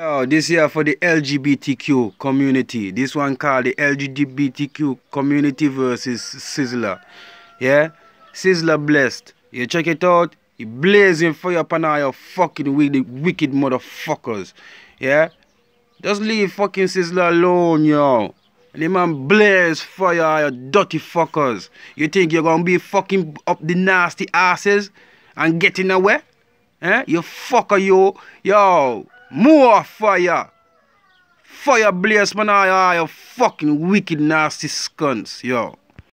Oh, this here for the LGBTQ community. This one called the LGBTQ community versus Sizzler. Yeah? Sizzler blessed. You check it out. He blazing fire upon all your fucking wicked, wicked motherfuckers. Yeah? Just leave fucking Sizzler alone, yo. And the man blaze fire your dirty fuckers. You think you're gonna be fucking up the nasty asses and getting away? Eh? You fucker, yo, Yo. Mou a faya, faya blesman a yo a yo fokin wiki nasty skons yo.